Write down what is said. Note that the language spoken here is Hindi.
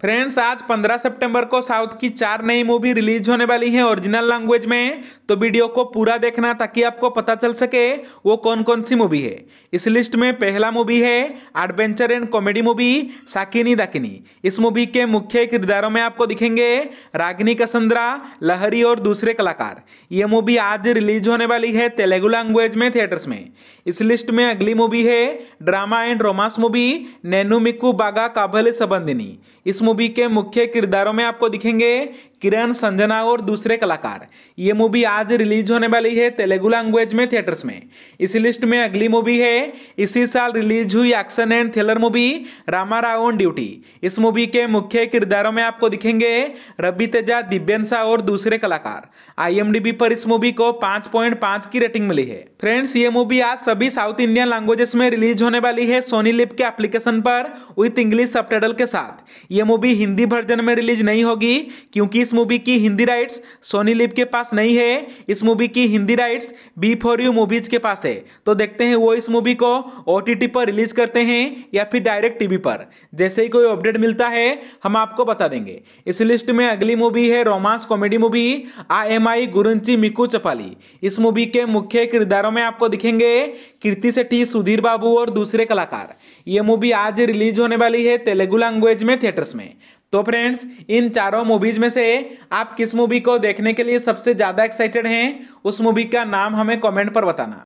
फ्रेंड्स आज 15 सितंबर को साउथ की चार नई मूवी रिलीज होने वाली है ओरिजिनल लैंग्वेज में तो वीडियो को पूरा देखना ताकि आपको पता चल सके वो कौन कौन सी मूवी है इस लिस्ट में पहला मूवी है एडवेंचर एंड कॉमेडी मूवी साकिनी दाकिनी इस मूवी के मुख्य किरदारों में आपको दिखेंगे रागिनी कसंद्रा लहरी और दूसरे कलाकार ये मूवी आज रिलीज होने वाली है तेलुगु लैंग्वेज में थिएटर्स में इस लिस्ट में अगली मूवी है drama and romance movie Nenu Meeku Baaga काभल संबंधिनी इस मूवी के मुख्य किरदारों में आपको दिखेंगे किरण संजना और दूसरे कलाकार ये मूवी आज रिलीज होने वाली है तेलुगु लैंग्वेज में थिएटर्स में इसी लिस्ट में अगली मूवी है इसी साल रिलीज हुई action and thriller movie Rama Rao on duty इस मूवी के मुख्य किरदारों में आपको दिखेंगे रवि तेजा दिव्यन शाह और दूसरे कलाकार आई पर इस मूवी को पाँच की रेटिंग मिली है फ्रेंड्स ये मूवी आज सभी साउथ इंडियन लैंग्वेजेस में रिलीज होने वाली है सोनी लिप के एप्लीकेशन पर विथ इंग्लिश सब के साथ ये मूवी हिंदी वर्जन में रिलीज नहीं होगी क्योंकि इस मूवी की हिंदी राइट्स सोनी लिप के पास नहीं है इस मूवी की Hindi rights B for U movies के पास है तो देखते हैं वो इस मूवी को ओ पर रिलीज करते हैं या फिर डायरेक्ट टीवी पर जैसे ही कोई अपडेट मिलता है हम आपको बता देंगे इस लिस्ट में अगली मूवी है रोमांस कॉमेडी मूवी आई एम आई गुरुंची मिकू चपाली इस मूवी के मुख्य किरदारों में आपको दिखेंगे कीर्ति सेठी सुधीर बाबू और दूसरे कलाकार ये मूवी आज रिलीज होने वाली है तेलुगु लैंग्वेज में थिएटर्स में तो फ्रेंड्स इन चारों मूवीज में से आप किस मूवी को देखने के लिए सबसे ज़्यादा एक्साइटेड हैं उस मूवी का नाम हमें कमेंट पर बताना